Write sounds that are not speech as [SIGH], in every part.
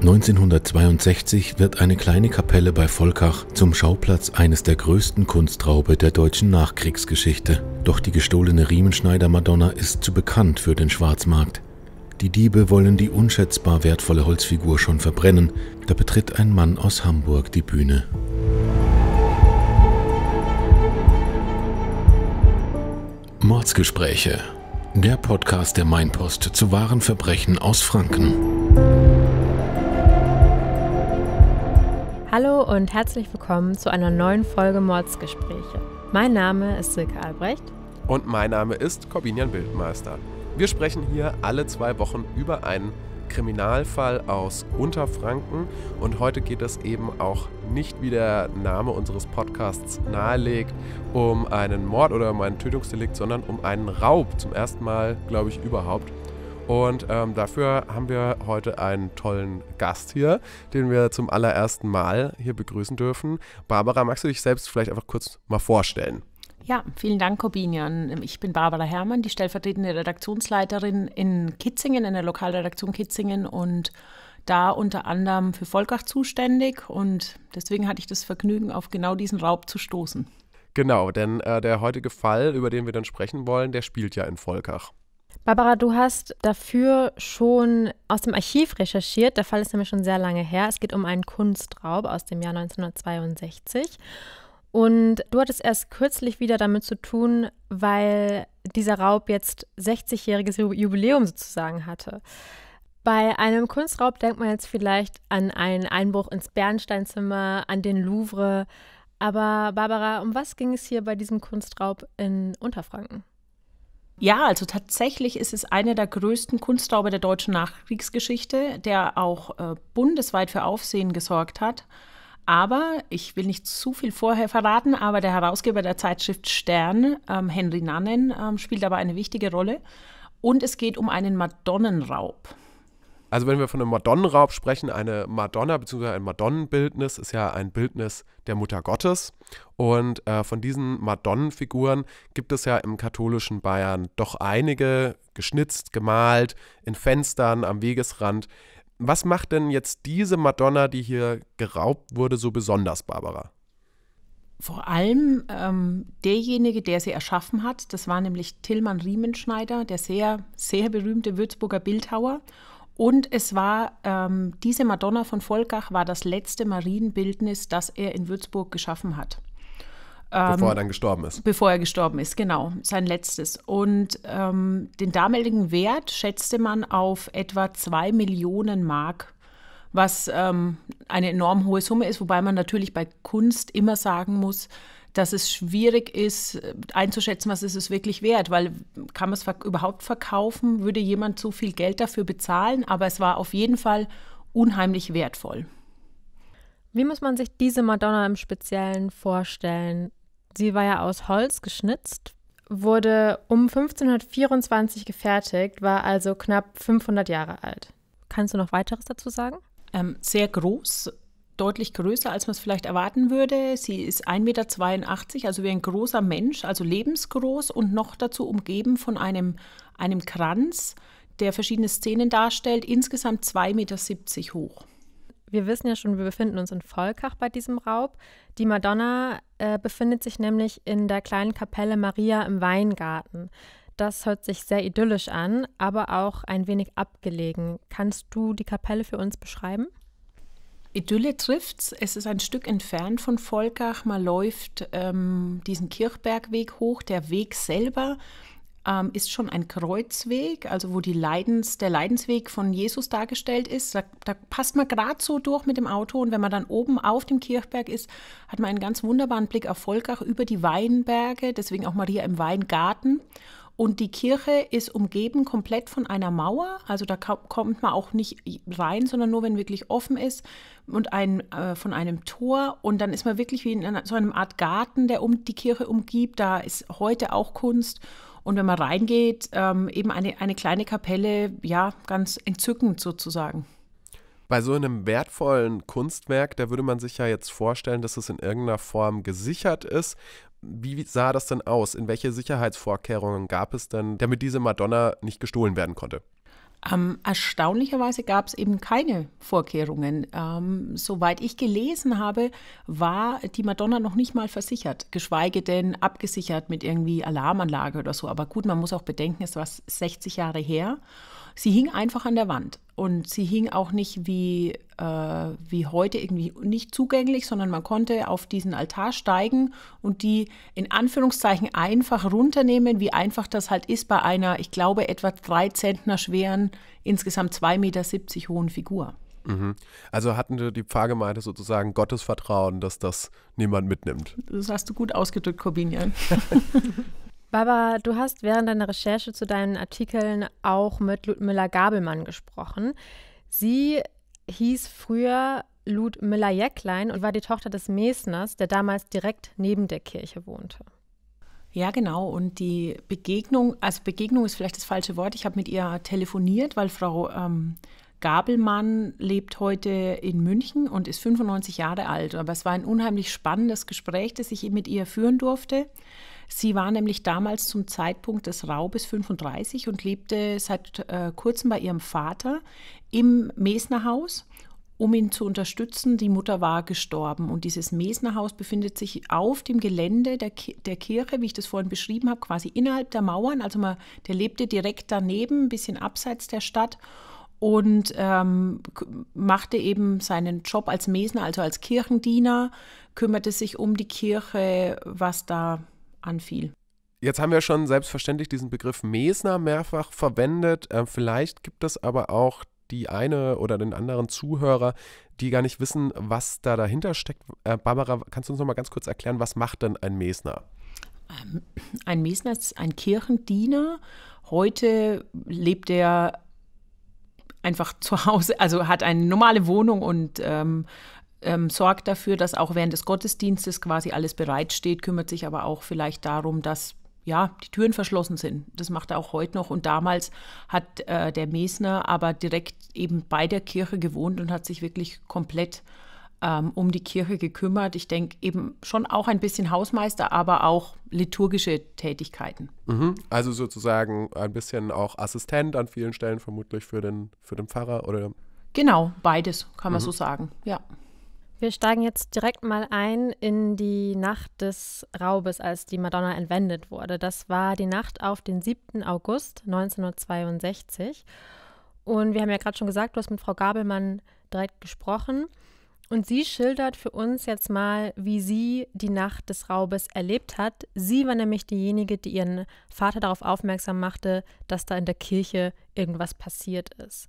1962 wird eine kleine Kapelle bei Volkach zum Schauplatz eines der größten Kunstraube der deutschen Nachkriegsgeschichte. Doch die gestohlene Riemenschneider-Madonna ist zu bekannt für den Schwarzmarkt. Die Diebe wollen die unschätzbar wertvolle Holzfigur schon verbrennen, da betritt ein Mann aus Hamburg die Bühne. Mordsgespräche, der Podcast der Mainpost zu wahren Verbrechen aus Franken. Hallo und herzlich willkommen zu einer neuen Folge Mordsgespräche. Mein Name ist Silke Albrecht. Und mein Name ist Corbinian Bildmeister. Wir sprechen hier alle zwei Wochen über einen Kriminalfall aus Unterfranken und heute geht es eben auch nicht, wie der Name unseres Podcasts nahelegt, um einen Mord oder um einen Tötungsdelikt, sondern um einen Raub. Zum ersten Mal, glaube ich, überhaupt. Und ähm, dafür haben wir heute einen tollen Gast hier, den wir zum allerersten Mal hier begrüßen dürfen. Barbara, magst du dich selbst vielleicht einfach kurz mal vorstellen? Ja, vielen Dank, Corbinian. Ähm, ich bin Barbara Herrmann, die stellvertretende Redaktionsleiterin in Kitzingen, in der Lokalredaktion Kitzingen und da unter anderem für Volkach zuständig. Und deswegen hatte ich das Vergnügen, auf genau diesen Raub zu stoßen. Genau, denn äh, der heutige Fall, über den wir dann sprechen wollen, der spielt ja in Volkach. Barbara, du hast dafür schon aus dem Archiv recherchiert. Der Fall ist nämlich schon sehr lange her. Es geht um einen Kunstraub aus dem Jahr 1962. Und du hattest erst kürzlich wieder damit zu tun, weil dieser Raub jetzt 60-jähriges Jubiläum sozusagen hatte. Bei einem Kunstraub denkt man jetzt vielleicht an einen Einbruch ins Bernsteinzimmer, an den Louvre. Aber Barbara, um was ging es hier bei diesem Kunstraub in Unterfranken? Ja, also tatsächlich ist es einer der größten Kunststaube der deutschen Nachkriegsgeschichte, der auch äh, bundesweit für Aufsehen gesorgt hat. Aber ich will nicht zu viel vorher verraten, aber der Herausgeber der Zeitschrift Stern, ähm, Henry Nannen, ähm, spielt dabei eine wichtige Rolle. Und es geht um einen Madonnenraub. Also wenn wir von einem Madonnenraub sprechen, eine Madonna bzw. ein Madonnenbildnis ist ja ein Bildnis der Mutter Gottes. Und äh, von diesen Madonnenfiguren gibt es ja im katholischen Bayern doch einige, geschnitzt, gemalt, in Fenstern, am Wegesrand. Was macht denn jetzt diese Madonna, die hier geraubt wurde, so besonders, Barbara? Vor allem ähm, derjenige, der sie erschaffen hat, das war nämlich Tillmann Riemenschneider, der sehr, sehr berühmte Würzburger Bildhauer. Und es war, ähm, diese Madonna von Volkach war das letzte Marienbildnis, das er in Würzburg geschaffen hat. Ähm, bevor er dann gestorben ist. Bevor er gestorben ist, genau, sein letztes. Und ähm, den damaligen Wert schätzte man auf etwa zwei Millionen Mark, was ähm, eine enorm hohe Summe ist, wobei man natürlich bei Kunst immer sagen muss, dass es schwierig ist, äh, einzuschätzen, was ist es wirklich wert, weil kann man es verk überhaupt verkaufen, würde jemand zu viel Geld dafür bezahlen, aber es war auf jeden Fall unheimlich wertvoll. Wie muss man sich diese Madonna im Speziellen vorstellen? Sie war ja aus Holz geschnitzt, wurde um 1524 gefertigt, war also knapp 500 Jahre alt. Kannst du noch weiteres dazu sagen? Ähm, sehr groß, deutlich größer, als man es vielleicht erwarten würde. Sie ist 1,82 Meter, also wie ein großer Mensch, also lebensgroß und noch dazu umgeben von einem, einem Kranz, der verschiedene Szenen darstellt, insgesamt 2,70 Meter hoch. Wir wissen ja schon, wir befinden uns in Volkach bei diesem Raub. Die Madonna äh, befindet sich nämlich in der kleinen Kapelle Maria im Weingarten. Das hört sich sehr idyllisch an, aber auch ein wenig abgelegen. Kannst du die Kapelle für uns beschreiben? Idylle trifft's. Es ist ein Stück entfernt von Volkach. Man läuft ähm, diesen Kirchbergweg hoch. Der Weg selber ähm, ist schon ein Kreuzweg, also wo Leidens, der Leidensweg von Jesus dargestellt ist. Da, da passt man gerade so durch mit dem Auto. Und wenn man dann oben auf dem Kirchberg ist, hat man einen ganz wunderbaren Blick auf Volkach über die Weinberge. Deswegen auch Maria im Weingarten. Und die Kirche ist umgeben komplett von einer Mauer. Also da kommt man auch nicht rein, sondern nur, wenn wirklich offen ist und ein, äh, von einem Tor. Und dann ist man wirklich wie in einer, so einem Art Garten, der um die Kirche umgibt. Da ist heute auch Kunst. Und wenn man reingeht, ähm, eben eine, eine kleine Kapelle, ja, ganz entzückend sozusagen. Bei so einem wertvollen Kunstwerk, da würde man sich ja jetzt vorstellen, dass es in irgendeiner Form gesichert ist, wie sah das denn aus? In welche Sicherheitsvorkehrungen gab es denn, damit diese Madonna nicht gestohlen werden konnte? Ähm, erstaunlicherweise gab es eben keine Vorkehrungen. Ähm, soweit ich gelesen habe, war die Madonna noch nicht mal versichert, geschweige denn abgesichert mit irgendwie Alarmanlage oder so. Aber gut, man muss auch bedenken, es war 60 Jahre her Sie hing einfach an der Wand und sie hing auch nicht wie, äh, wie heute irgendwie nicht zugänglich, sondern man konnte auf diesen Altar steigen und die in Anführungszeichen einfach runternehmen, wie einfach das halt ist bei einer, ich glaube, etwa drei Zentner schweren, insgesamt 2,70 Meter hohen Figur. Mhm. Also hatten die Pfarrgemeinde sozusagen Gottesvertrauen, dass das niemand mitnimmt. Das hast du gut ausgedrückt, Corbinian. [LAUGHS] Barbara, du hast während deiner Recherche zu deinen Artikeln auch mit Ludmilla Gabelmann gesprochen. Sie hieß früher Ludmilla Jäcklein und war die Tochter des Mesners, der damals direkt neben der Kirche wohnte. Ja, genau. Und die Begegnung, also Begegnung ist vielleicht das falsche Wort. Ich habe mit ihr telefoniert, weil Frau ähm, Gabelmann lebt heute in München und ist 95 Jahre alt. Aber es war ein unheimlich spannendes Gespräch, das ich mit ihr führen durfte. Sie war nämlich damals zum Zeitpunkt des Raubes 35 und lebte seit äh, kurzem bei ihrem Vater im Mesnerhaus, um ihn zu unterstützen. Die Mutter war gestorben und dieses Mesnerhaus befindet sich auf dem Gelände der, Ki der Kirche, wie ich das vorhin beschrieben habe, quasi innerhalb der Mauern. Also man, der lebte direkt daneben, ein bisschen abseits der Stadt und ähm, machte eben seinen Job als Mesner, also als Kirchendiener, kümmerte sich um die Kirche, was da anfiel. Jetzt haben wir schon selbstverständlich diesen Begriff Mesner mehrfach verwendet. Ähm, vielleicht gibt es aber auch die eine oder den anderen Zuhörer, die gar nicht wissen, was da dahinter steckt. Äh, Barbara, kannst du uns noch mal ganz kurz erklären, was macht denn ein Mesner? Ähm, ein Mesner ist ein Kirchendiener. Heute lebt er einfach zu Hause, also hat eine normale Wohnung und ähm, ähm, sorgt dafür, dass auch während des Gottesdienstes quasi alles bereitsteht, kümmert sich aber auch vielleicht darum, dass ja, die Türen verschlossen sind. Das macht er auch heute noch. Und damals hat äh, der Mesner aber direkt eben bei der Kirche gewohnt und hat sich wirklich komplett ähm, um die Kirche gekümmert. Ich denke eben schon auch ein bisschen Hausmeister, aber auch liturgische Tätigkeiten. Mhm. Also sozusagen ein bisschen auch Assistent an vielen Stellen vermutlich für den, für den Pfarrer oder. Genau, beides kann man mhm. so sagen, ja. Wir steigen jetzt direkt mal ein in die Nacht des Raubes, als die Madonna entwendet wurde. Das war die Nacht auf den 7. August 1962. Und wir haben ja gerade schon gesagt, du hast mit Frau Gabelmann direkt gesprochen. Und sie schildert für uns jetzt mal, wie sie die Nacht des Raubes erlebt hat. Sie war nämlich diejenige, die ihren Vater darauf aufmerksam machte, dass da in der Kirche irgendwas passiert ist.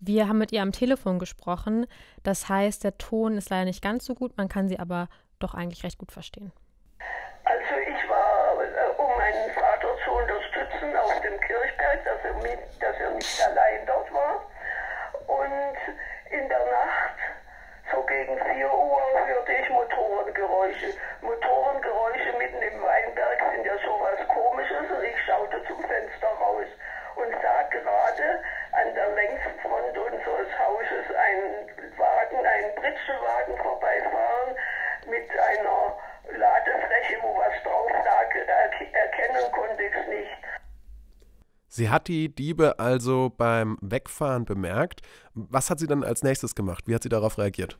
Wir haben mit ihr am Telefon gesprochen. Das heißt, der Ton ist leider nicht ganz so gut, man kann sie aber doch eigentlich recht gut verstehen. Also ich war, äh, um meinen Vater zu unterstützen, auf dem Kirchberg, dass er, mit, dass er nicht allein dort war. Und in der Nacht, so gegen 4 Uhr, hörte ich Motorengeräusche. Motorengeräusche mitten im Weinberg sind ja sowas komisches und ich schaute zum Fenster raus und sah gerade, an der Längsfront unseres Hauses ein Wagen, ein Britzelwagen vorbeifahren mit einer Ladefläche, wo was drauf lag. Erkennen konnte ich es nicht. Sie hat die Diebe also beim Wegfahren bemerkt. Was hat sie dann als nächstes gemacht? Wie hat sie darauf reagiert?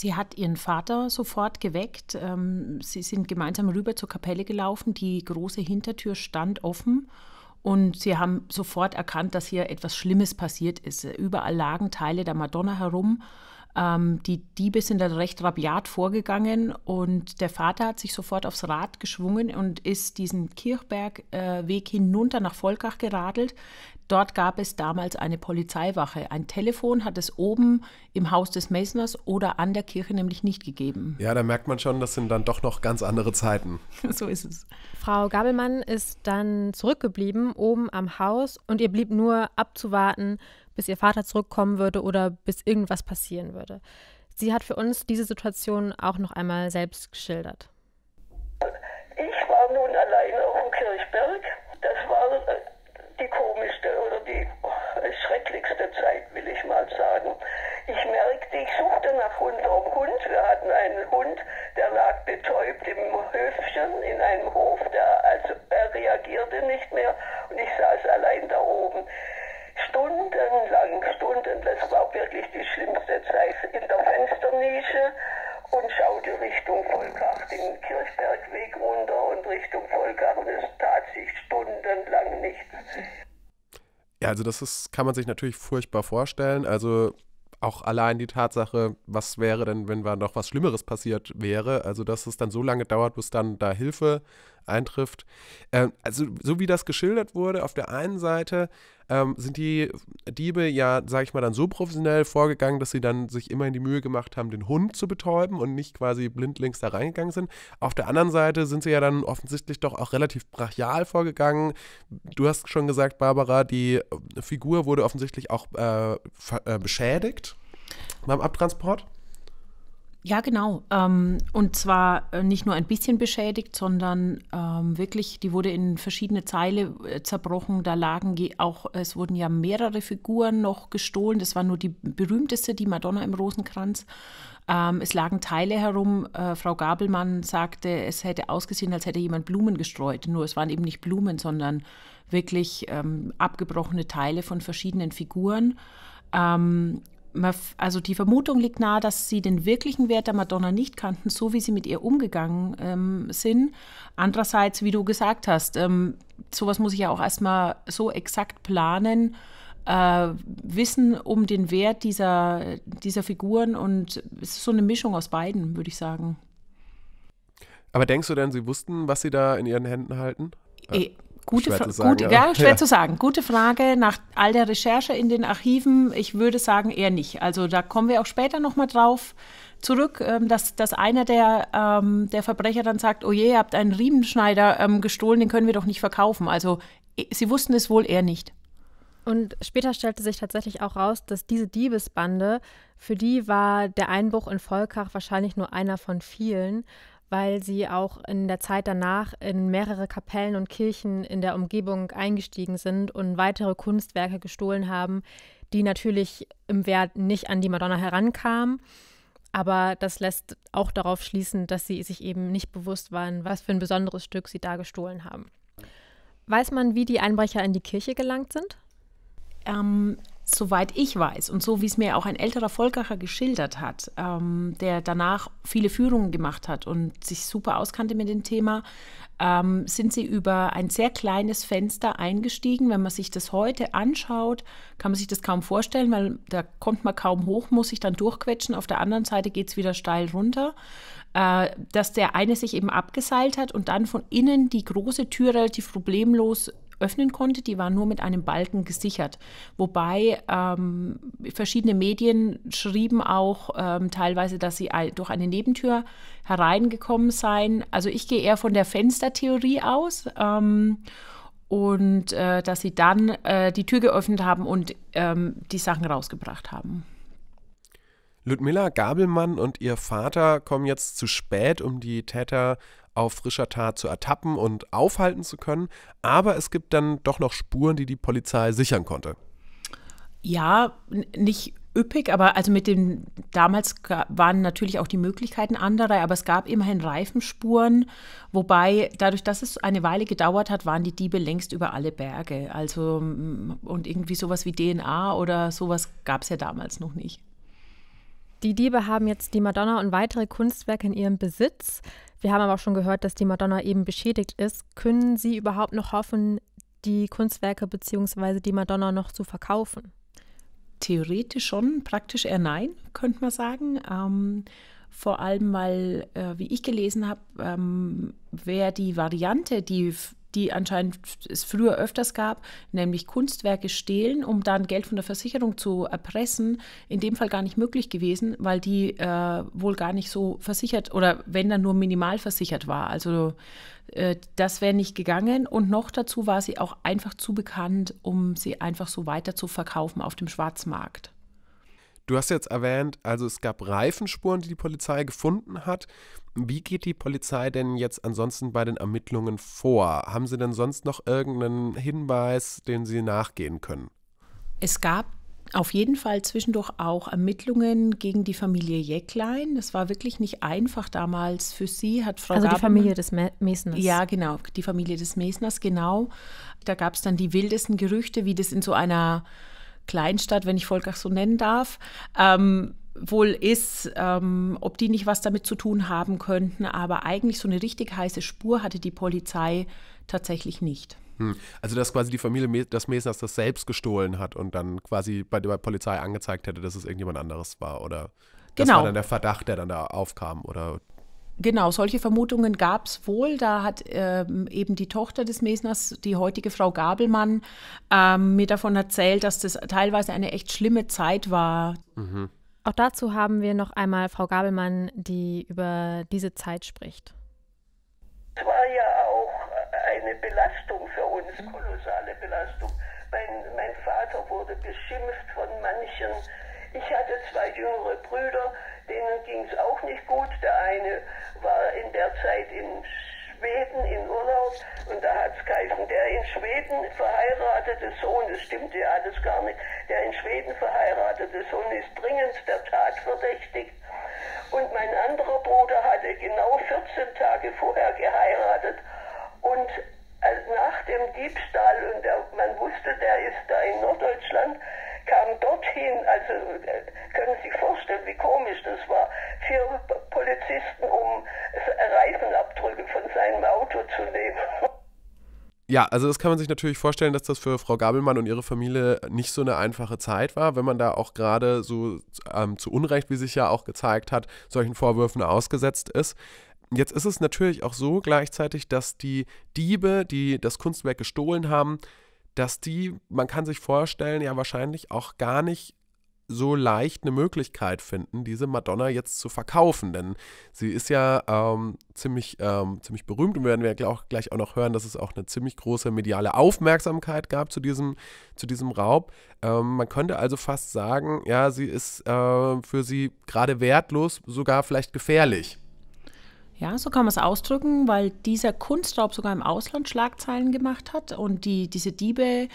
Sie hat ihren Vater sofort geweckt. Ähm, sie sind gemeinsam rüber zur Kapelle gelaufen. Die große Hintertür stand offen. Und sie haben sofort erkannt, dass hier etwas Schlimmes passiert ist. Überall lagen Teile der Madonna herum ähm, die Diebe sind dann recht rabiat vorgegangen und der Vater hat sich sofort aufs Rad geschwungen und ist diesen Kirchbergweg äh, hinunter nach Volkach geradelt. Dort gab es damals eine Polizeiwache. Ein Telefon hat es oben im Haus des Messners oder an der Kirche nämlich nicht gegeben. Ja, da merkt man schon, das sind dann doch noch ganz andere Zeiten. [LAUGHS] so ist es. Frau Gabelmann ist dann zurückgeblieben oben am Haus und ihr blieb nur abzuwarten, bis ihr Vater zurückkommen würde oder bis irgendwas passieren würde. Sie hat für uns diese Situation auch noch einmal selbst geschildert. Ich war nun alleine auf dem Kirchberg. Das war äh, die komischste oder die oh, schrecklichste Zeit, will ich mal sagen. Ich merkte, ich suchte nach unserem Hund. Wir hatten einen Hund, der lag betäubt im Höfchen in einem Hof. Der, also, er reagierte nicht mehr und ich saß allein da oben. Also das ist, kann man sich natürlich furchtbar vorstellen. Also auch allein die Tatsache, was wäre denn, wenn da noch was Schlimmeres passiert wäre. Also, dass es dann so lange dauert, bis dann da Hilfe eintrifft. Ähm, also, so wie das geschildert wurde, auf der einen Seite ähm, sind die Diebe ja, sag ich mal, dann so professionell vorgegangen, dass sie dann sich immerhin die Mühe gemacht haben, den Hund zu betäuben und nicht quasi blindlings da reingegangen sind. Auf der anderen Seite sind sie ja dann offensichtlich doch auch relativ brachial vorgegangen. Du hast schon gesagt, Barbara, die äh, Figur wurde offensichtlich auch äh, äh, beschädigt beim Abtransport. Ja, genau. Ähm, und zwar äh, nicht nur ein bisschen beschädigt, sondern ähm, wirklich, die wurde in verschiedene Zeile äh, zerbrochen. Da lagen auch, es wurden ja mehrere Figuren noch gestohlen. Das war nur die berühmteste, die Madonna im Rosenkranz. Ähm, es lagen Teile herum. Äh, Frau Gabelmann sagte, es hätte ausgesehen, als hätte jemand Blumen gestreut. Nur es waren eben nicht Blumen, sondern wirklich ähm, abgebrochene Teile von verschiedenen Figuren. Ähm, also die Vermutung liegt nahe, dass sie den wirklichen Wert der Madonna nicht kannten, so wie sie mit ihr umgegangen ähm, sind. Andererseits, wie du gesagt hast, ähm, sowas muss ich ja auch erstmal so exakt planen, äh, wissen um den Wert dieser, dieser Figuren und es ist so eine Mischung aus beiden, würde ich sagen. Aber denkst du denn, sie wussten, was sie da in ihren Händen halten? E Gute schwer, sagen, gut, ja, schwer ja. zu sagen. Gute Frage. Nach all der Recherche in den Archiven, ich würde sagen eher nicht. Also da kommen wir auch später nochmal drauf zurück, ähm, dass, dass einer der, ähm, der Verbrecher dann sagt, oh je, ihr habt einen Riemenschneider ähm, gestohlen, den können wir doch nicht verkaufen. Also sie wussten es wohl eher nicht. Und später stellte sich tatsächlich auch raus, dass diese Diebesbande, für die war der Einbruch in Volkach wahrscheinlich nur einer von vielen weil sie auch in der Zeit danach in mehrere Kapellen und Kirchen in der Umgebung eingestiegen sind und weitere Kunstwerke gestohlen haben, die natürlich im Wert nicht an die Madonna herankamen. Aber das lässt auch darauf schließen, dass sie sich eben nicht bewusst waren, was für ein besonderes Stück sie da gestohlen haben. Weiß man, wie die Einbrecher in die Kirche gelangt sind? Ähm, soweit ich weiß und so wie es mir auch ein älterer Volkacher geschildert hat, ähm, der danach viele Führungen gemacht hat und sich super auskannte mit dem Thema, ähm, sind sie über ein sehr kleines Fenster eingestiegen. Wenn man sich das heute anschaut, kann man sich das kaum vorstellen, weil da kommt man kaum hoch, muss sich dann durchquetschen. Auf der anderen Seite geht es wieder steil runter. Äh, dass der eine sich eben abgeseilt hat und dann von innen die große Tür relativ problemlos öffnen konnte. Die war nur mit einem Balken gesichert. Wobei ähm, verschiedene Medien schrieben auch ähm, teilweise, dass sie ein, durch eine Nebentür hereingekommen seien. Also ich gehe eher von der Fenstertheorie aus. Ähm, und äh, dass sie dann äh, die Tür geöffnet haben und ähm, die Sachen rausgebracht haben. Ludmilla Gabelmann und ihr Vater kommen jetzt zu spät, um die Täter auf frischer Tat zu ertappen und aufhalten zu können. Aber es gibt dann doch noch Spuren, die die Polizei sichern konnte. Ja, nicht üppig, aber also mit dem damals waren natürlich auch die Möglichkeiten andere, aber es gab immerhin Reifenspuren, wobei dadurch, dass es eine Weile gedauert hat, waren die Diebe längst über alle Berge. Also und irgendwie sowas wie DNA oder sowas gab es ja damals noch nicht. Die Diebe haben jetzt die Madonna und weitere Kunstwerke in ihrem Besitz. Wir haben aber auch schon gehört, dass die Madonna eben beschädigt ist. Können Sie überhaupt noch hoffen, die Kunstwerke bzw. die Madonna noch zu verkaufen? Theoretisch schon, praktisch eher nein, könnte man sagen. Ähm, vor allem, weil, äh, wie ich gelesen habe, ähm, wäre die Variante, die die anscheinend es früher öfters gab, nämlich Kunstwerke stehlen, um dann Geld von der Versicherung zu erpressen, in dem Fall gar nicht möglich gewesen, weil die äh, wohl gar nicht so versichert oder wenn dann nur minimal versichert war. Also äh, das wäre nicht gegangen und noch dazu war sie auch einfach zu bekannt, um sie einfach so weiter zu verkaufen auf dem Schwarzmarkt. Du hast jetzt erwähnt, also es gab Reifenspuren, die die Polizei gefunden hat. Wie geht die Polizei denn jetzt ansonsten bei den Ermittlungen vor? Haben Sie denn sonst noch irgendeinen Hinweis, den Sie nachgehen können? Es gab auf jeden Fall zwischendurch auch Ermittlungen gegen die Familie Jäcklein. Das war wirklich nicht einfach damals für sie, hat Frau Also Gaben, die Familie des Mesners. Ja, genau, die Familie des Mesners, genau. Da gab es dann die wildesten Gerüchte, wie das in so einer Kleinstadt, wenn ich Volkach so nennen darf, ähm, wohl ist, ähm, ob die nicht was damit zu tun haben könnten. Aber eigentlich so eine richtig heiße Spur hatte die Polizei tatsächlich nicht. Hm. Also dass quasi die Familie des Mesners das selbst gestohlen hat und dann quasi bei der Polizei angezeigt hätte, dass es irgendjemand anderes war oder das genau. war dann der Verdacht, der dann da aufkam oder Genau, solche Vermutungen gab es wohl. Da hat ähm, eben die Tochter des Mesners, die heutige Frau Gabelmann, ähm, mir davon erzählt, dass das teilweise eine echt schlimme Zeit war. Mhm. Auch dazu haben wir noch einmal Frau Gabelmann, die über diese Zeit spricht. Es war ja auch eine Belastung für uns, mhm. kolossale Belastung. Mein, mein Vater wurde beschimpft von manchen ich hatte zwei jüngere Brüder, denen ging es auch nicht gut. Der eine war in der Zeit in Schweden in Urlaub und da hat es geheißen, der in Schweden verheiratete Sohn, das stimmte ja alles gar nicht, der in Schweden verheiratete Sohn ist dringend der Tat verdächtigt. Und mein anderer Bruder hatte genau 14 Tage vorher geheiratet und äh, nach dem Diebstahl, und der, man wusste, der ist da in Norddeutschland, kam dorthin, also äh, können Sie sich vorstellen, wie komisch das war. Vier Polizisten, um Reifenabdrücke von seinem Auto zu nehmen. Ja, also das kann man sich natürlich vorstellen, dass das für Frau Gabelmann und ihre Familie nicht so eine einfache Zeit war, wenn man da auch gerade so ähm, zu Unrecht, wie sich ja auch gezeigt hat, solchen Vorwürfen ausgesetzt ist. Jetzt ist es natürlich auch so gleichzeitig, dass die Diebe, die das Kunstwerk gestohlen haben, dass die, man kann sich vorstellen, ja wahrscheinlich auch gar nicht so leicht eine Möglichkeit finden, diese Madonna jetzt zu verkaufen. Denn sie ist ja ähm, ziemlich, ähm, ziemlich berühmt und werden wir auch gleich auch noch hören, dass es auch eine ziemlich große mediale Aufmerksamkeit gab zu diesem, zu diesem Raub. Ähm, man könnte also fast sagen, ja, sie ist äh, für sie gerade wertlos, sogar vielleicht gefährlich. Ja, so kann man es ausdrücken, weil dieser Kunstraub sogar im Ausland Schlagzeilen gemacht hat und die, diese Diebe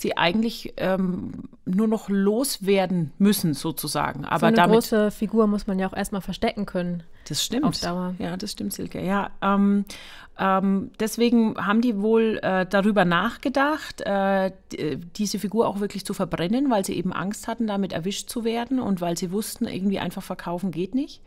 sie eigentlich ähm, nur noch loswerden müssen, sozusagen. Aber so eine damit, große Figur muss man ja auch erstmal verstecken können. Das stimmt. Auf Dauer. Ja, das stimmt, Silke. Ja, ähm, ähm, deswegen haben die wohl äh, darüber nachgedacht, äh, diese Figur auch wirklich zu verbrennen, weil sie eben Angst hatten, damit erwischt zu werden und weil sie wussten, irgendwie einfach verkaufen geht nicht.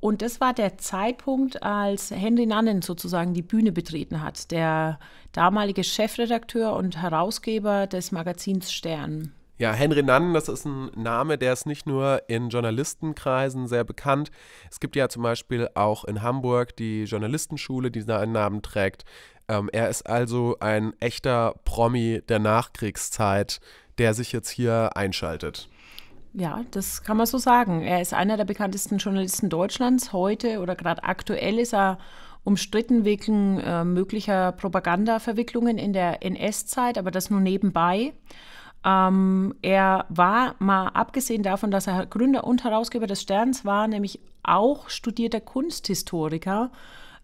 Und das war der Zeitpunkt, als Henry Nannen sozusagen die Bühne betreten hat, der damalige Chefredakteur und Herausgeber des Magazins Stern. Ja, Henry Nannen, das ist ein Name, der ist nicht nur in Journalistenkreisen sehr bekannt. Es gibt ja zum Beispiel auch in Hamburg die Journalistenschule, die seinen Namen trägt. Ähm, er ist also ein echter Promi der Nachkriegszeit, der sich jetzt hier einschaltet. Ja, das kann man so sagen. Er ist einer der bekanntesten Journalisten Deutschlands. Heute oder gerade aktuell ist er umstritten wegen äh, möglicher Propagandaverwicklungen in der NS-Zeit, aber das nur nebenbei. Ähm, er war mal abgesehen davon, dass er Gründer und Herausgeber des Sterns war, nämlich auch studierter Kunsthistoriker,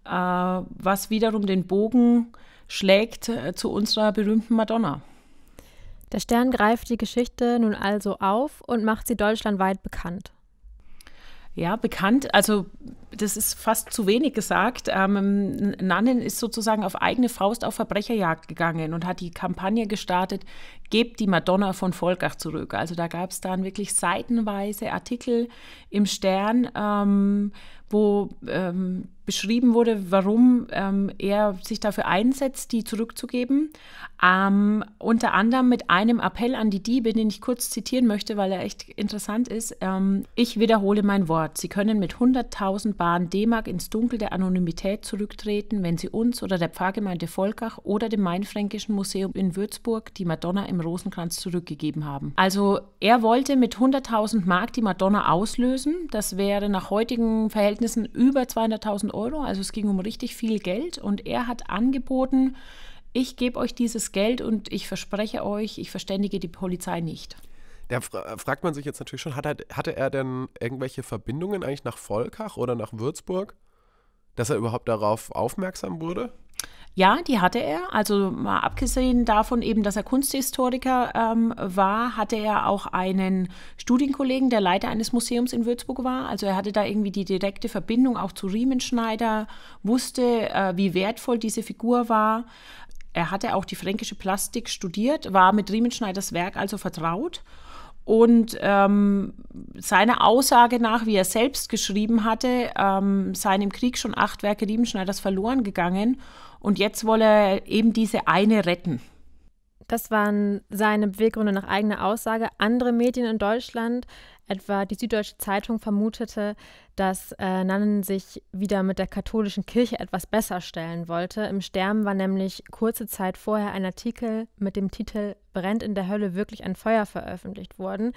äh, was wiederum den Bogen schlägt äh, zu unserer berühmten Madonna. Der Stern greift die Geschichte nun also auf und macht sie deutschlandweit bekannt. Ja, bekannt. Also das ist fast zu wenig gesagt. Ähm, Nannen ist sozusagen auf eigene Faust auf Verbrecherjagd gegangen und hat die Kampagne gestartet, gebt die Madonna von Volkach zurück. Also da gab es dann wirklich seitenweise Artikel im Stern. Ähm, wo ähm, beschrieben wurde, warum ähm, er sich dafür einsetzt, die zurückzugeben. Ähm, unter anderem mit einem Appell an die Diebe, den ich kurz zitieren möchte, weil er echt interessant ist. Ähm, ich wiederhole mein Wort. Sie können mit 100.000 Bahn D-Mark ins Dunkel der Anonymität zurücktreten, wenn Sie uns oder der Pfarrgemeinde Volkach oder dem Mainfränkischen Museum in Würzburg die Madonna im Rosenkranz zurückgegeben haben. Also er wollte mit 100.000 Mark die Madonna auslösen. Das wäre nach heutigen Verhältnissen Verhältnissen über 200.000 Euro. Also es ging um richtig viel Geld und er hat angeboten, ich gebe euch dieses Geld und ich verspreche euch, ich verständige die Polizei nicht. Da äh, fragt man sich jetzt natürlich schon, hat er, hatte er denn irgendwelche Verbindungen eigentlich nach Volkach oder nach Würzburg, dass er überhaupt darauf aufmerksam wurde? Ja, die hatte er. Also mal abgesehen davon eben, dass er Kunsthistoriker ähm, war, hatte er auch einen Studienkollegen, der Leiter eines Museums in Würzburg war. Also er hatte da irgendwie die direkte Verbindung auch zu Riemenschneider, wusste, äh, wie wertvoll diese Figur war. Er hatte auch die fränkische Plastik studiert, war mit Riemenschneiders Werk also vertraut und ähm, seiner Aussage nach, wie er selbst geschrieben hatte, ähm, seien im Krieg schon acht Werke Riemenschneiders verloren gegangen und jetzt wolle er eben diese eine retten. Das waren seine Beweggründe nach eigener Aussage. Andere Medien in Deutschland Etwa die Süddeutsche Zeitung vermutete, dass äh, Nannen sich wieder mit der katholischen Kirche etwas besser stellen wollte. Im Sterben war nämlich kurze Zeit vorher ein Artikel mit dem Titel Brennt in der Hölle wirklich ein Feuer veröffentlicht worden,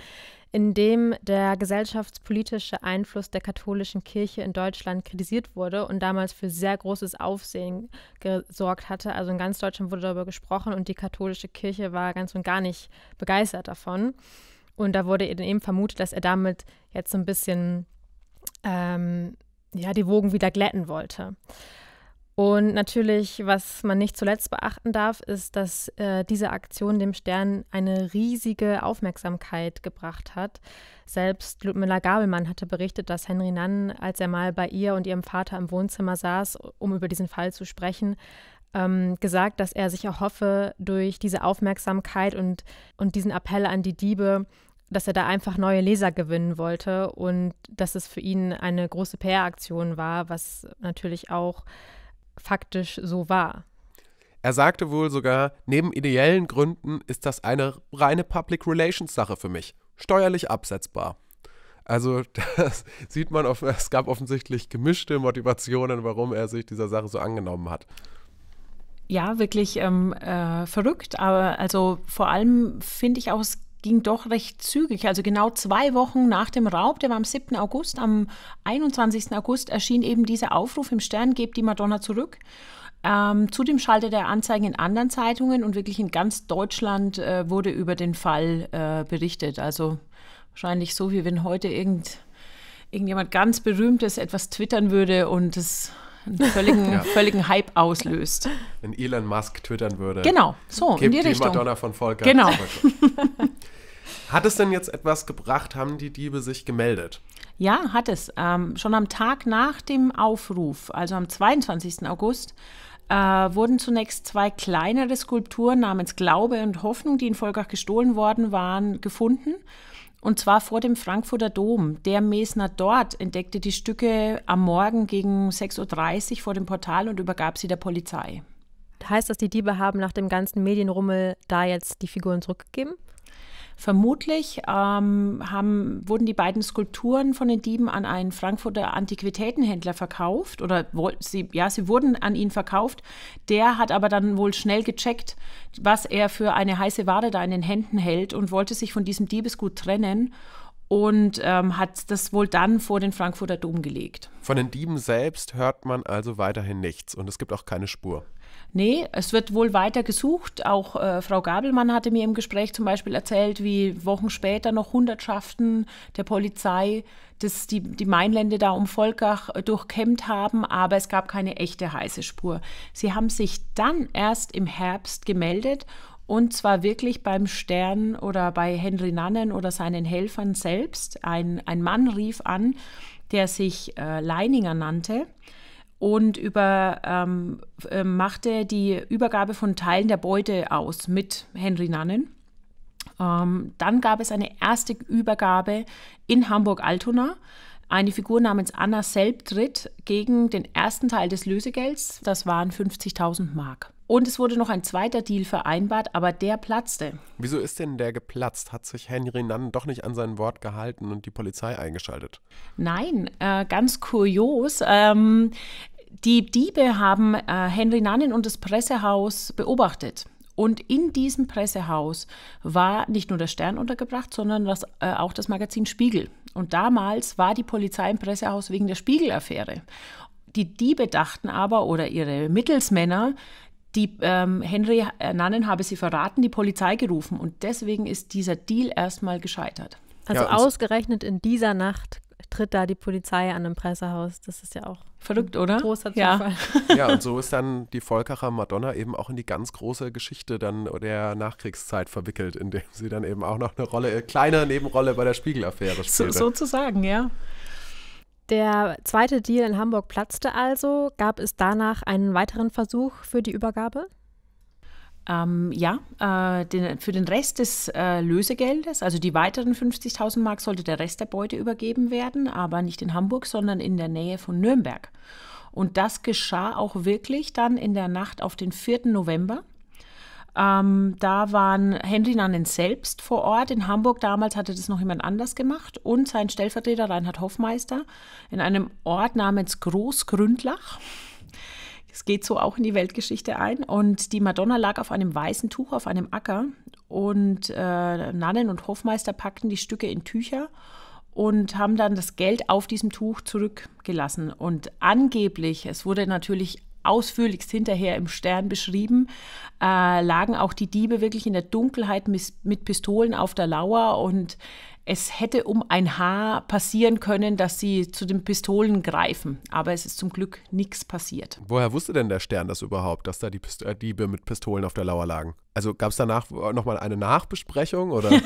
in dem der gesellschaftspolitische Einfluss der katholischen Kirche in Deutschland kritisiert wurde und damals für sehr großes Aufsehen gesorgt hatte. Also in ganz Deutschland wurde darüber gesprochen und die katholische Kirche war ganz und gar nicht begeistert davon. Und da wurde eben vermutet, dass er damit jetzt so ein bisschen ähm, ja, die Wogen wieder glätten wollte. Und natürlich, was man nicht zuletzt beachten darf, ist, dass äh, diese Aktion dem Stern eine riesige Aufmerksamkeit gebracht hat. Selbst Ludmilla Gabelmann hatte berichtet, dass Henry Nann, als er mal bei ihr und ihrem Vater im Wohnzimmer saß, um über diesen Fall zu sprechen, ähm, gesagt, dass er sich erhoffe, durch diese Aufmerksamkeit und, und diesen Appell an die Diebe dass er da einfach neue Leser gewinnen wollte und dass es für ihn eine große PR-Aktion war, was natürlich auch faktisch so war. Er sagte wohl sogar, neben ideellen Gründen ist das eine reine Public Relations Sache für mich, steuerlich absetzbar. Also [LAUGHS] das sieht man, es gab offensichtlich gemischte Motivationen, warum er sich dieser Sache so angenommen hat. Ja, wirklich ähm, äh, verrückt, aber also vor allem finde ich auch, es ging doch recht zügig. Also genau zwei Wochen nach dem Raub, der war am 7. August, am 21. August erschien eben dieser Aufruf im Stern, gebt die Madonna zurück. Ähm, zudem schaltete er Anzeigen in anderen Zeitungen und wirklich in ganz Deutschland äh, wurde über den Fall äh, berichtet. Also wahrscheinlich so, wie wenn heute irgend, irgendjemand ganz Berühmtes etwas twittern würde und es einen [LAUGHS] völligen, ja. völligen Hype auslöst. Wenn Elon Musk twittern würde. Genau, so, in die, die Richtung. Madonna von Volker. Genau. [LAUGHS] Hat es denn jetzt etwas gebracht? Haben die Diebe sich gemeldet? Ja, hat es. Ähm, schon am Tag nach dem Aufruf, also am 22. August, äh, wurden zunächst zwei kleinere Skulpturen namens Glaube und Hoffnung, die in Volkach gestohlen worden waren, gefunden. Und zwar vor dem Frankfurter Dom. Der Mesner dort entdeckte die Stücke am Morgen gegen 6.30 Uhr vor dem Portal und übergab sie der Polizei. Heißt das, die Diebe haben nach dem ganzen Medienrummel da jetzt die Figuren zurückgegeben? Vermutlich ähm, haben, wurden die beiden Skulpturen von den Dieben an einen Frankfurter Antiquitätenhändler verkauft oder sie, ja, sie wurden an ihn verkauft. Der hat aber dann wohl schnell gecheckt, was er für eine heiße Ware da in den Händen hält und wollte sich von diesem Diebesgut trennen und ähm, hat das wohl dann vor den Frankfurter Dom gelegt. Von den Dieben selbst hört man also weiterhin nichts und es gibt auch keine Spur. Nee, es wird wohl weiter gesucht. Auch äh, Frau Gabelmann hatte mir im Gespräch zum Beispiel erzählt, wie Wochen später noch Hundertschaften der Polizei das, die, die Mainlände da um Volkach äh, durchkämmt haben, aber es gab keine echte heiße Spur. Sie haben sich dann erst im Herbst gemeldet und zwar wirklich beim Stern oder bei Henry Nannen oder seinen Helfern selbst. Ein, ein Mann rief an, der sich äh, Leininger nannte und über, ähm, äh, machte die Übergabe von Teilen der Beute aus mit Henry Nannen. Ähm, dann gab es eine erste Übergabe in Hamburg-Altona. Eine Figur namens Anna Selbtritt gegen den ersten Teil des Lösegelds, das waren 50.000 Mark. Und es wurde noch ein zweiter Deal vereinbart, aber der platzte. Wieso ist denn der geplatzt? Hat sich Henry Nann doch nicht an sein Wort gehalten und die Polizei eingeschaltet? Nein, äh, ganz kurios. Ähm, die Diebe haben äh, Henry Nannen und das Pressehaus beobachtet. Und in diesem Pressehaus war nicht nur der Stern untergebracht, sondern das, äh, auch das Magazin Spiegel. Und damals war die Polizei im Pressehaus wegen der Spiegel-Affäre. Die Diebe dachten aber oder ihre Mittelsmänner, die ähm, Henry äh, Nannen habe sie verraten, die Polizei gerufen und deswegen ist dieser Deal erstmal gescheitert. Also ja, ausgerechnet in dieser Nacht tritt da die Polizei an einem Pressehaus. Das ist ja auch verrückt, oder? Großer Zufall. Ja. [LAUGHS] [LAUGHS] ja, und so ist dann die Volkacher Madonna eben auch in die ganz große Geschichte dann der Nachkriegszeit verwickelt, indem sie dann eben auch noch eine Rolle, eine äh, kleine Nebenrolle bei der Spiegelaffäre spielt. So, sozusagen, ja. Der zweite Deal in Hamburg platzte also. Gab es danach einen weiteren Versuch für die Übergabe? Ähm, ja, äh, den, für den Rest des äh, Lösegeldes, also die weiteren 50.000 Mark, sollte der Rest der Beute übergeben werden, aber nicht in Hamburg, sondern in der Nähe von Nürnberg. Und das geschah auch wirklich dann in der Nacht auf den 4. November. Ähm, da waren Henry Nannen selbst vor Ort. In Hamburg damals hatte das noch jemand anders gemacht und sein Stellvertreter Reinhard Hoffmeister in einem Ort namens Großgründlach. Es geht so auch in die Weltgeschichte ein. Und die Madonna lag auf einem weißen Tuch auf einem Acker und äh, Nannen und Hofmeister packten die Stücke in Tücher und haben dann das Geld auf diesem Tuch zurückgelassen. Und angeblich, es wurde natürlich ausführlichst hinterher im Stern beschrieben, äh, lagen auch die Diebe wirklich in der Dunkelheit mit, mit Pistolen auf der Lauer und es hätte um ein Haar passieren können, dass sie zu den Pistolen greifen, aber es ist zum Glück nichts passiert. Woher wusste denn der Stern das überhaupt, dass da die Pist äh, Diebe mit Pistolen auf der Lauer lagen? Also gab es danach äh, nochmal eine Nachbesprechung oder? [LAUGHS]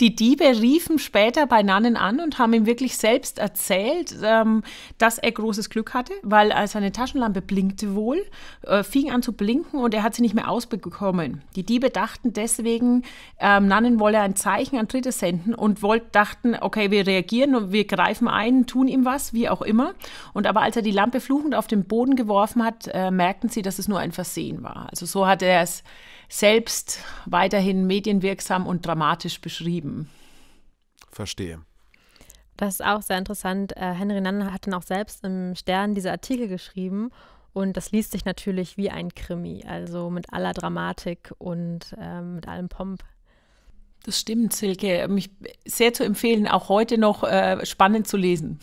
die Diebe riefen später bei Nannen an und haben ihm wirklich selbst erzählt, ähm, dass er großes Glück hatte, weil äh, seine Taschenlampe blinkte wohl, äh, fing an zu blinken und er hat sie nicht mehr ausbekommen. Die Diebe dachten deswegen, ähm, Nannen wollte wolle ein Zeichen an Dritte senden und wollt, dachten, okay, wir reagieren und wir greifen ein, tun ihm was, wie auch immer. Und aber als er die Lampe fluchend auf den Boden geworfen hat, äh, merkten sie, dass es nur ein Versehen war. Also so hat er es selbst weiterhin medienwirksam und dramatisch beschrieben. Verstehe. Das ist auch sehr interessant. Äh, Henry Nann hat dann auch selbst im Stern diese Artikel geschrieben und das liest sich natürlich wie ein Krimi, also mit aller Dramatik und äh, mit allem Pomp. Das stimmt, Silke. Mich sehr zu empfehlen, auch heute noch äh, spannend zu lesen.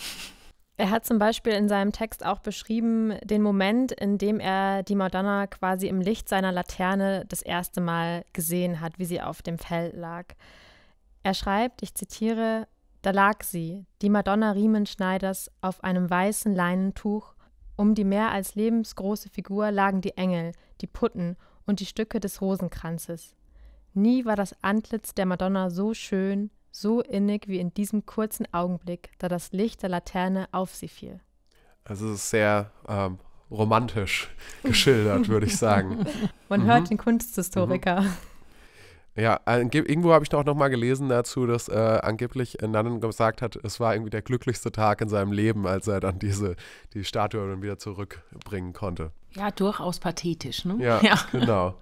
Er hat zum Beispiel in seinem Text auch beschrieben den Moment, in dem er die Madonna quasi im Licht seiner Laterne das erste Mal gesehen hat, wie sie auf dem Feld lag. Er schreibt, ich zitiere, da lag sie, die Madonna Riemenschneiders, auf einem weißen Leinentuch. Um die mehr als lebensgroße Figur lagen die Engel, die Putten und die Stücke des Rosenkranzes. Nie war das Antlitz der Madonna so schön, so innig wie in diesem kurzen Augenblick, da das Licht der Laterne auf sie fiel. Also es ist sehr ähm, romantisch [LAUGHS] geschildert, würde ich sagen. Man mhm. hört den Kunsthistoriker. Mhm. Ja, irgendwo habe ich noch, noch mal gelesen dazu, dass äh, angeblich Nannen gesagt hat, es war irgendwie der glücklichste Tag in seinem Leben, als er dann diese die Statue dann wieder zurückbringen konnte. Ja, durchaus pathetisch, ne? Ja, [LAUGHS] ja. genau.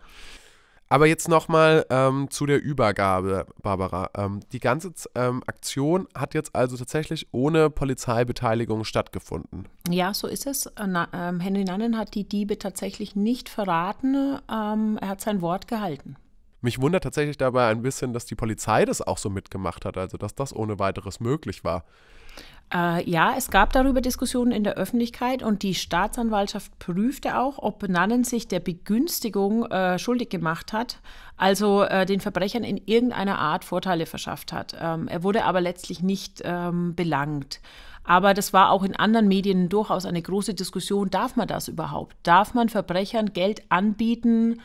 Aber jetzt nochmal ähm, zu der Übergabe, Barbara. Ähm, die ganze ähm, Aktion hat jetzt also tatsächlich ohne Polizeibeteiligung stattgefunden. Ja, so ist es. Äh, na, ähm, Henry Nannen hat die Diebe tatsächlich nicht verraten. Ähm, er hat sein Wort gehalten. Mich wundert tatsächlich dabei ein bisschen, dass die Polizei das auch so mitgemacht hat, also dass das ohne weiteres möglich war. Äh, ja, es gab darüber Diskussionen in der Öffentlichkeit und die Staatsanwaltschaft prüfte auch, ob Nannen sich der Begünstigung äh, schuldig gemacht hat, also äh, den Verbrechern in irgendeiner Art Vorteile verschafft hat. Ähm, er wurde aber letztlich nicht ähm, belangt. Aber das war auch in anderen Medien durchaus eine große Diskussion. Darf man das überhaupt? Darf man Verbrechern Geld anbieten?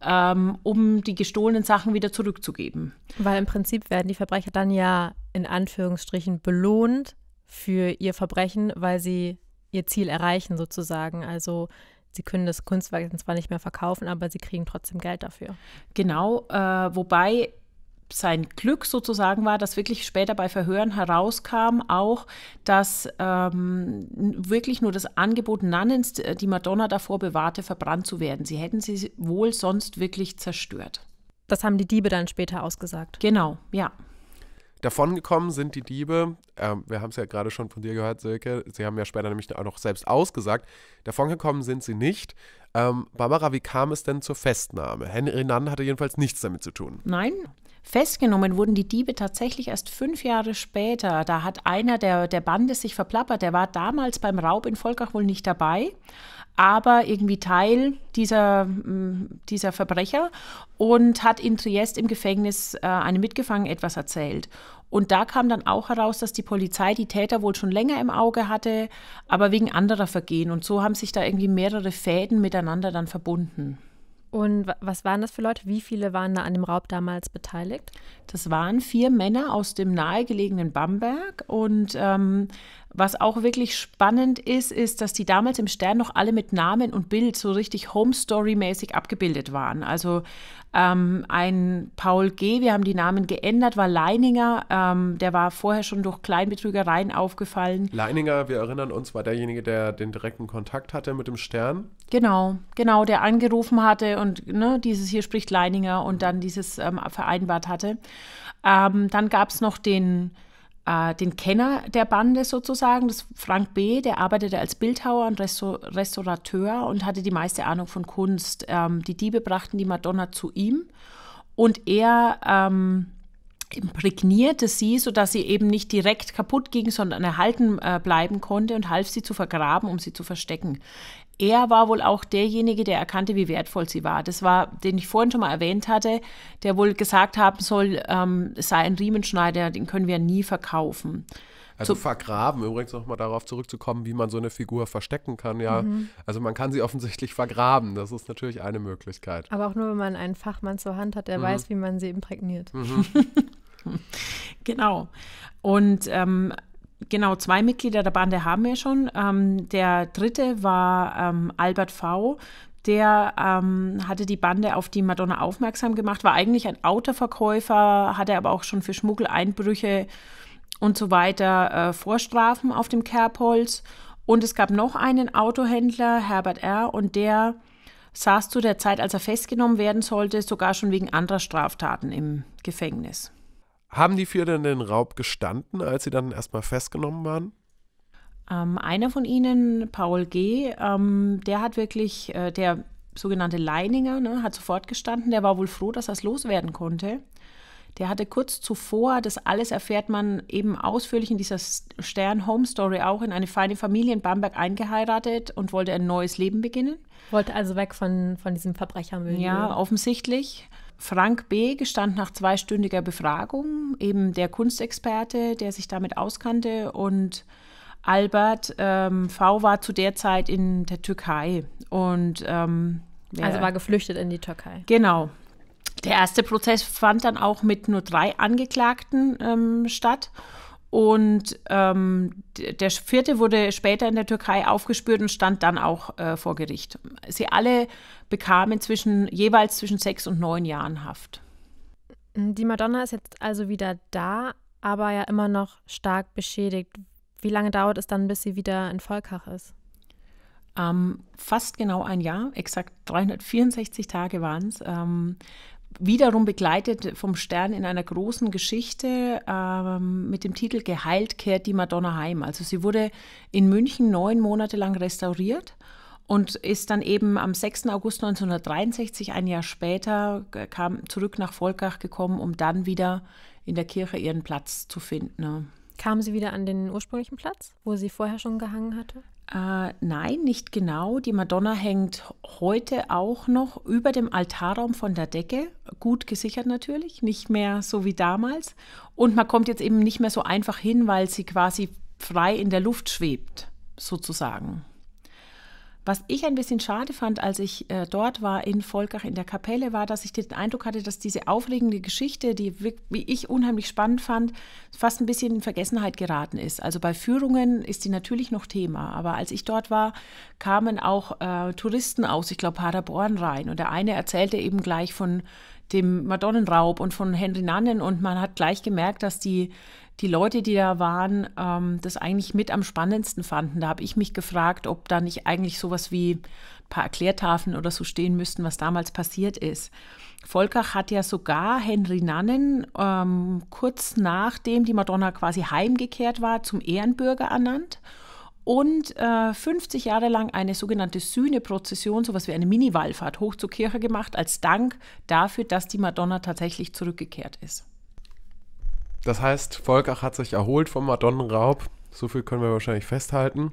Ähm, um die gestohlenen Sachen wieder zurückzugeben. Weil im Prinzip werden die Verbrecher dann ja in Anführungsstrichen belohnt, für ihr Verbrechen, weil sie ihr Ziel erreichen sozusagen. Also sie können das Kunstwerk zwar nicht mehr verkaufen, aber sie kriegen trotzdem Geld dafür. Genau, äh, wobei sein Glück sozusagen war, dass wirklich später bei Verhören herauskam, auch, dass ähm, wirklich nur das Angebot Nannens, äh, die Madonna davor bewahrte, verbrannt zu werden. Sie hätten sie wohl sonst wirklich zerstört. Das haben die Diebe dann später ausgesagt. Genau, ja. Davon gekommen sind die Diebe, ähm, wir haben es ja gerade schon von dir gehört, Silke, sie haben ja später nämlich auch noch selbst ausgesagt, davon gekommen sind sie nicht. Ähm, Barbara, wie kam es denn zur Festnahme? Henry Nann hatte jedenfalls nichts damit zu tun. Nein, Festgenommen wurden die Diebe tatsächlich erst fünf Jahre später. Da hat einer der, der Bande sich verplappert. Der war damals beim Raub in Volkach wohl nicht dabei, aber irgendwie Teil dieser, mm, dieser Verbrecher und hat in Triest im Gefängnis äh, einem Mitgefangenen etwas erzählt. Und da kam dann auch heraus, dass die Polizei die Täter wohl schon länger im Auge hatte, aber wegen anderer Vergehen. Und so haben sich da irgendwie mehrere Fäden miteinander dann verbunden. Und was waren das für Leute? Wie viele waren da an dem Raub damals beteiligt? Das waren vier Männer aus dem nahegelegenen Bamberg. Und ähm, was auch wirklich spannend ist, ist, dass die damals im Stern noch alle mit Namen und Bild so richtig Home Story mäßig abgebildet waren. Also ähm, ein Paul G., wir haben die Namen geändert, war Leininger, ähm, der war vorher schon durch Kleinbetrügereien aufgefallen. Leininger, wir erinnern uns, war derjenige, der den direkten Kontakt hatte mit dem Stern. Genau, genau, der angerufen hatte und ne, dieses hier spricht Leininger und dann dieses ähm, vereinbart hatte. Ähm, dann gab es noch den äh, den Kenner der Bande sozusagen, das Frank B., der arbeitete als Bildhauer und Restaurateur und hatte die meiste Ahnung von Kunst. Ähm, die Diebe brachten die Madonna zu ihm und er ähm, imprägnierte sie, sodass sie eben nicht direkt kaputt ging, sondern erhalten äh, bleiben konnte und half sie zu vergraben, um sie zu verstecken er war wohl auch derjenige, der erkannte, wie wertvoll sie war. Das war, den ich vorhin schon mal erwähnt hatte, der wohl gesagt haben soll, ähm, es sei ein Riemenschneider, den können wir nie verkaufen. Also vergraben, übrigens nochmal darauf zurückzukommen, wie man so eine Figur verstecken kann, ja. Mhm. Also man kann sie offensichtlich vergraben, das ist natürlich eine Möglichkeit. Aber auch nur, wenn man einen Fachmann zur Hand hat, der mhm. weiß, wie man sie imprägniert. Mhm. [LAUGHS] genau. Und ähm, genau, zwei Mitglieder der Bande haben wir schon. Ähm, der dritte war ähm, Albert V., der ähm, hatte die Bande auf die Madonna aufmerksam gemacht, war eigentlich ein Autoverkäufer, hatte aber auch schon für Schmuggeleinbrüche und so weiter äh, Vorstrafen auf dem Kerbholz. Und es gab noch einen Autohändler, Herbert R., und der saß zu der Zeit, als er festgenommen werden sollte, sogar schon wegen anderer Straftaten im Gefängnis. Haben die vier denn den Raub gestanden, als sie dann erstmal festgenommen waren? Ähm, einer von ihnen, Paul G., ähm, der hat wirklich, äh, der sogenannte Leininger, ne, hat sofort gestanden. Der war wohl froh, dass er es loswerden konnte. Der hatte kurz zuvor, das alles erfährt man eben ausführlich in dieser Stern Home Story auch, in eine feine Familie in Bamberg eingeheiratet und wollte ein neues Leben beginnen. Wollte also weg von, von diesem Verbrechermilieu. Ja, offensichtlich. Frank B. gestand nach zweistündiger Befragung, eben der Kunstexperte, der sich damit auskannte, und Albert ähm, V. war zu der Zeit in der Türkei. Und, ähm, der, also war geflüchtet in die Türkei. Genau. Der erste Prozess fand dann auch mit nur drei Angeklagten ähm, statt. Und ähm, der vierte wurde später in der Türkei aufgespürt und stand dann auch äh, vor Gericht. Sie alle bekamen zwischen, jeweils zwischen sechs und neun Jahren Haft. Die Madonna ist jetzt also wieder da, aber ja immer noch stark beschädigt. Wie lange dauert es dann, bis sie wieder in Volkach ist? Ähm, fast genau ein Jahr, exakt 364 Tage waren es. Ähm, wiederum begleitet vom Stern in einer großen Geschichte ähm, mit dem Titel Geheilt kehrt die Madonna heim. Also sie wurde in München neun Monate lang restauriert und ist dann eben am 6. August 1963, ein Jahr später, kam zurück nach Volkach gekommen, um dann wieder in der Kirche ihren Platz zu finden. Ne? Kam sie wieder an den ursprünglichen Platz, wo sie vorher schon gehangen hatte? Äh, nein, nicht genau. Die Madonna hängt heute auch noch über dem Altarraum von der Decke, gut gesichert natürlich, nicht mehr so wie damals. Und man kommt jetzt eben nicht mehr so einfach hin, weil sie quasi frei in der Luft schwebt, sozusagen. Was ich ein bisschen schade fand, als ich äh, dort war in Volkach in der Kapelle, war, dass ich den Eindruck hatte, dass diese aufregende Geschichte, die wie ich unheimlich spannend fand, fast ein bisschen in Vergessenheit geraten ist. Also bei Führungen ist sie natürlich noch Thema, aber als ich dort war, kamen auch äh, Touristen aus, ich glaube Paderborn rein und der eine erzählte eben gleich von dem Madonnenraub und von Henry Nannen und man hat gleich gemerkt, dass die die Leute, die da waren, ähm, das eigentlich mit am spannendsten fanden. Da habe ich mich gefragt, ob da nicht eigentlich sowas wie ein paar Erklärtafeln oder so stehen müssten, was damals passiert ist. Volkach hat ja sogar Henry Nannen ähm, kurz nachdem die Madonna quasi heimgekehrt war, zum Ehrenbürger ernannt und äh, 50 Jahre lang eine sogenannte Sühneprozession, sowas wie eine Mini-Wallfahrt hoch zur Kirche gemacht, als Dank dafür, dass die Madonna tatsächlich zurückgekehrt ist. Das heißt, Volkach hat sich erholt vom Madonnenraub. So viel können wir wahrscheinlich festhalten.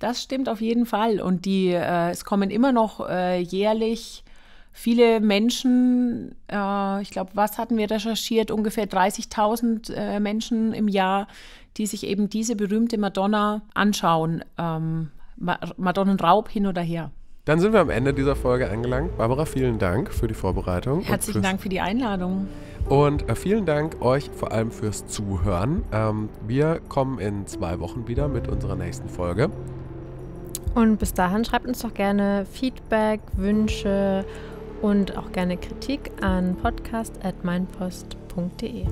Das stimmt auf jeden Fall. Und die, äh, es kommen immer noch äh, jährlich viele Menschen, äh, ich glaube, was hatten wir recherchiert, ungefähr 30.000 äh, Menschen im Jahr, die sich eben diese berühmte Madonna anschauen. Ähm, Ma Madonnenraub hin oder her. Dann sind wir am Ende dieser Folge angelangt. Barbara, vielen Dank für die Vorbereitung. Herzlichen Dank für die Einladung. Und äh, vielen Dank euch vor allem fürs Zuhören. Ähm, wir kommen in zwei Wochen wieder mit unserer nächsten Folge. Und bis dahin schreibt uns doch gerne Feedback, Wünsche und auch gerne Kritik an podcast.meinpost.de.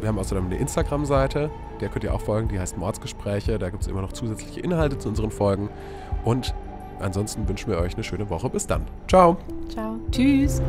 Wir haben außerdem eine Instagram-Seite, der könnt ihr auch folgen, die heißt Mordsgespräche. Da gibt es immer noch zusätzliche Inhalte zu unseren Folgen. Und Ansonsten wünschen wir euch eine schöne Woche. Bis dann. Ciao. Ciao. Tschüss.